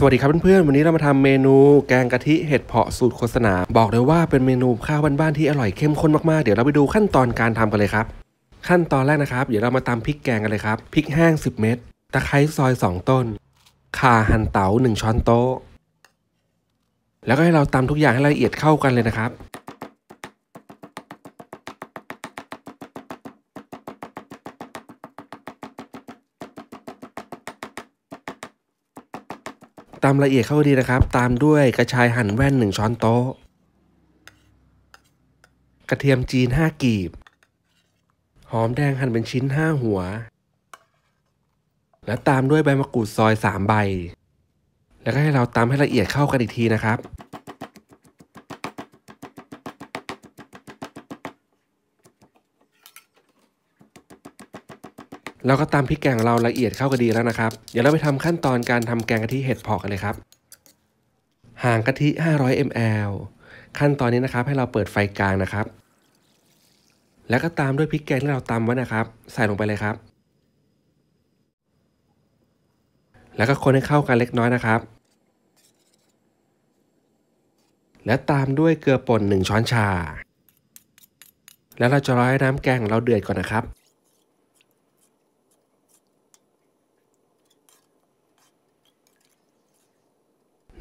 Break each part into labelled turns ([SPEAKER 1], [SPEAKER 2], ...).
[SPEAKER 1] สวัสดีครับ เพื่อนๆ วันนี้เรามาทำเมนูแกงกะทิ เห็ดเพาะสูตรโฆษณา บอกเลยว่าเป็นเมนู ข้าวบ้านๆที่อร่อยเข้มข้นมากๆ เดี๋ยวเราไปดูขั้นตอนการทำกันเลยครับ ขั้นตอนแรกนะครับ เดี๋ยวเรามาตำพริกแกงกันเลยครับพริกแห้ง 10 เม็ดตะไคร้ซอย 2 ต้นข่าหั่นเต๋า 1 ช้อนโต๊ะแล้วก็ให้เราตำทุกอย่างให้ละเอียดเข้ากันเลยนะครับตามละเอียดเข้าดีนะครับ ตามด้วยกระชายหั่นแว่น 1 ช้อนโต๊ะ กระเทียมจีน 5 กีบ หอมแดงหั่นเป็นชิ้น 5 หัว และตามด้วยใบมะกรูดซอย 3 ใบ แล้วก็ให้เราตามให้ละเอียดเข้ากันอีกทีนะครับเราก็ตำพริกแกงเราละเอียดเข้ากันดีแล้วนะครับเดี๋ยวเราไปทำขั้นตอนการทำแกงกะทิเห็ดเอาะกันเลยครับห่างกะทิ 500 ml ขั้นตอนนี้นะครับให้เราเปิดไฟกลางนะครับ แล้วก็ตามด้วยพริกแกงที่เราตำไว้นะครับ ใส่ลงไปเลยครับ แล้วก็คนให้เข้ากันเล็กน้อยนะครับ และตามด้วยเกลือป่น 1 ช้อนชา แล้วเราจะร้อยน้ำแกงเราเดือดก่อนนะครับ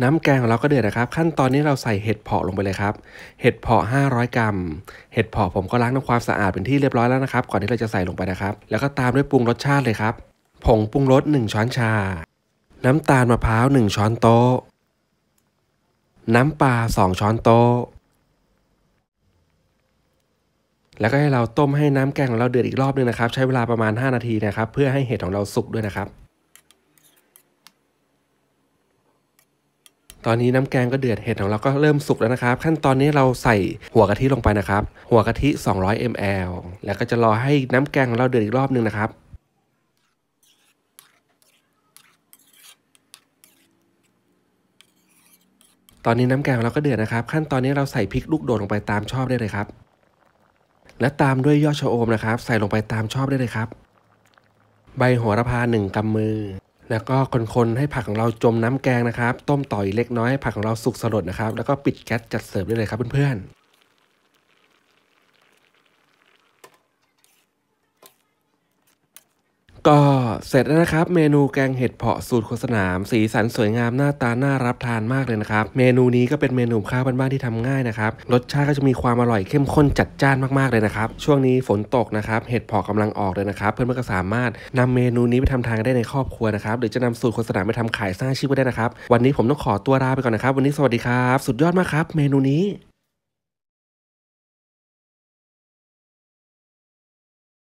[SPEAKER 1] น้ำแกงของเราก็เดือดนะครับ ขั้นตอนนี้เราใส่เห็ดเผาะลงไปเลยครับ เห็ดเผาะ500 กรัมเห็ดเผาะผมก็ล้างทำความสะอาดเป็นที่เรียบร้อยแล้วนะครับ ก่อนที่เราจะใส่ลงไปนะครับ แล้วก็ตามด้วยปรุงรสชาติเลยครับผงปรุงรส 1 ช้อนชา น้ำตาลมะพร้าว1ช้อนโต๊ะน้ำปลา2 ช้อนโต๊ะแล้วก็ให้เราต้มให้น้ำแกงของเราเดือดอีกรอบนึงนะครับใช้เวลาประมาณ 5 นาทีนะครับเพื่อให้เห็ดของเราสุกด้วยนะครับตอนนี้น้ำแกงก็เดือดเห็ดของเราก็เริ่มสุกแล้วนะครับ ขั้นตอนนี้เราใส่หัวกะทิลงไปนะครับ หัวกะทิ 200 ml แล้วก็จะรอให้น้ำแกงของเราเดือดอีกรอบนึงนะครับ ตอนนี้น้ำแกงเราก็เดือดนะครับ ขั้นตอนนี้เราใส่พริกลูกโดดลงไปตามชอบได้เลยครับ และตามด้วยยอดชะโอมนะครับ ใส่ลงไปตามชอบได้เลยครับ ใบโหระพาหนึ่งกำมือแล้วก็คนๆให้ผักของเราจมน้ำแกงนะครับ ต้มต่อยเล็กน้อยผักของเราสุกสลดนะครับ แล้วก็ปิดแก๊สจัดเสิร์ฟได้เลยครับเพื่อนๆก็เสร็จแล้วนะครับเมนูแกงเห็ดเผาะสูตรคนสนาม สีสันสวยงามหน้าตาน่ารับทานมากเลยนะครับเมนูนี้ก็เป็นเมนูข้าวบ้านๆที่ทำง่ายนะครับรสชาติก็จะมีความอร่อยเข้มข้นจัดจ้านมากๆเลยนะครับ ช่วงนี้ฝนตกนะครับเห็ดเผาะกาลังออกเลยนะครับ เพื่อนๆก็สามารถนำเมนูนี้ไปทำทานได้ในครอบครัวนะครับ หรือจะนำสูตรคนสนามไปทำขายสร้างชีพก็ได้นะครับ วันนี้ผมต้องขอตัวลาไปก่อนนะครับ วันนี้สวัสดีครับสุดยอดมากครับ เมนูนี้